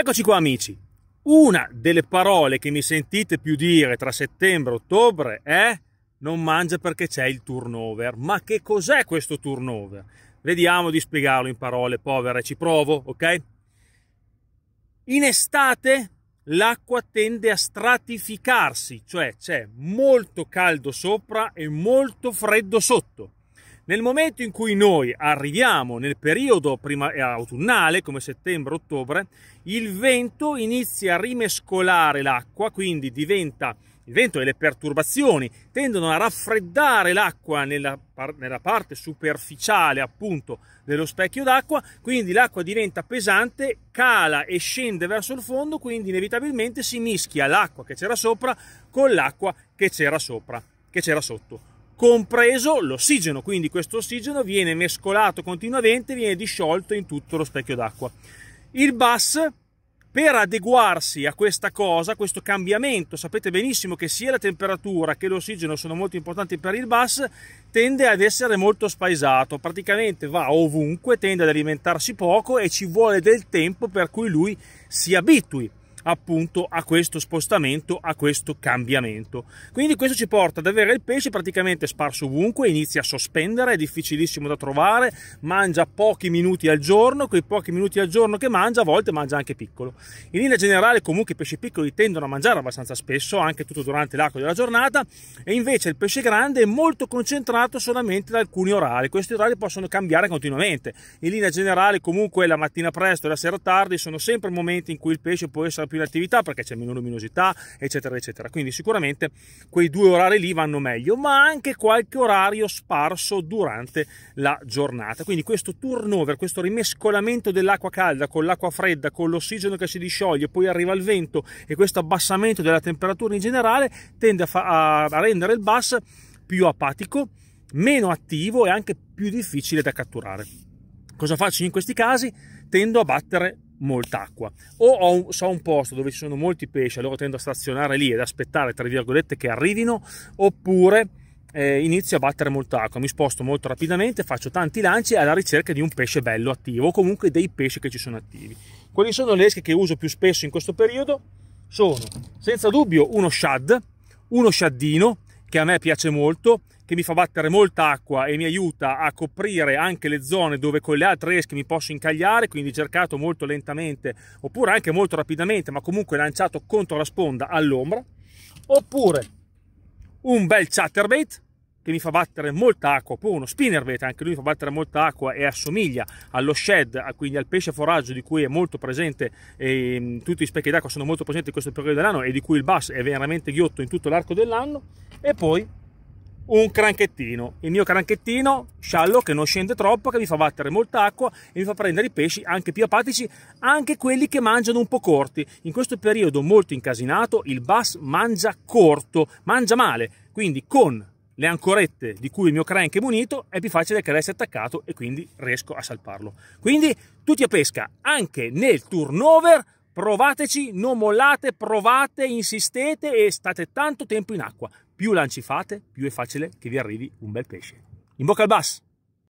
Eccoci qua amici, una delle parole che mi sentite più dire tra settembre e ottobre è non mangia perché c'è il turnover. Ma che cos'è questo turnover? Vediamo di spiegarlo in parole povere, ci provo, ok? In estate l'acqua tende a stratificarsi, cioè c'è molto caldo sopra e molto freddo sotto. Nel momento in cui noi arriviamo nel periodo prima, eh, autunnale, come settembre-ottobre, il vento inizia a rimescolare l'acqua, quindi diventa il vento e le perturbazioni tendono a raffreddare l'acqua nella, nella, parte superficiale appunto dello specchio d'acqua, quindi l'acqua diventa pesante, cala e scende verso il fondo, quindi inevitabilmente si mischia l'acqua che c'era sopra con l'acqua che c'era sopra, che c'era sotto compreso l'ossigeno, quindi questo ossigeno viene mescolato continuamente, viene disciolto in tutto lo specchio d'acqua. Il bus per adeguarsi a questa cosa, a questo cambiamento, sapete benissimo che sia la temperatura che l'ossigeno sono molto importanti per il bus, tende ad essere molto spaesato, praticamente va ovunque, tende ad alimentarsi poco e ci vuole del tempo per cui lui si abitui appunto a questo spostamento, a questo cambiamento. Quindi questo ci porta ad avere il pesce praticamente sparso ovunque, inizia a sospendere, è difficilissimo da trovare, mangia pochi minuti al giorno, quei pochi minuti al giorno che mangia a volte mangia anche piccolo. In linea generale comunque i pesci piccoli tendono a mangiare abbastanza spesso, anche tutto durante l'arco della giornata, e invece il pesce grande è molto concentrato solamente da alcuni orari, questi orari possono cambiare continuamente. In linea generale comunque la mattina presto e la sera tardi sono sempre momenti in cui il pesce può essere più di attività perché c'è meno luminosità, eccetera, eccetera. Quindi sicuramente quei due orari lì vanno meglio, ma anche qualche orario sparso durante la giornata. Quindi questo turnover, questo rimescolamento dell'acqua calda con l'acqua fredda, con l'ossigeno che si discioglie, poi arriva il vento e questo abbassamento della temperatura in generale tende a, a rendere il bus più apatico, meno attivo e anche più difficile da catturare. Cosa faccio in questi casi? Tendo a battere molta acqua o ho, so un posto dove ci sono molti pesci allora tendo a stazionare lì ed aspettare tra virgolette che arrivino oppure eh, inizio a battere molta acqua mi sposto molto rapidamente faccio tanti lanci alla ricerca di un pesce bello attivo o comunque dei pesci che ci sono attivi quali sono le esche che uso più spesso in questo periodo sono senza dubbio uno shad uno shaddino che a me piace molto che mi fa battere molta acqua e mi aiuta a coprire anche le zone dove con le altre esche mi posso incagliare, quindi cercato molto lentamente oppure anche molto rapidamente, ma comunque lanciato contro la sponda all'ombra, oppure un bel chatterbait che mi fa battere molta acqua, poi uno spinnerbait, anche lui mi fa battere molta acqua e assomiglia allo shed, quindi al pesce foraggio di cui è molto presente, eh, tutti gli specchi d'acqua sono molto presenti in questo periodo dell'anno e di cui il bass è veramente ghiotto in tutto l'arco dell'anno, e poi un cranchettino, il mio cranchettino sciallo che non scende troppo, che mi fa battere molta acqua e mi fa prendere i pesci anche più apatici, anche quelli che mangiano un po' corti. In questo periodo molto incasinato il bass mangia corto, mangia male, quindi con le ancorette di cui il mio crank è munito è più facile che resti attaccato e quindi riesco a salparlo. Quindi tutti a pesca, anche nel turnover Provateci, non mollate, provate, insistete e state tanto tempo in acqua. Più lanci fate, più è facile che vi arrivi un bel pesce. In bocca al basso!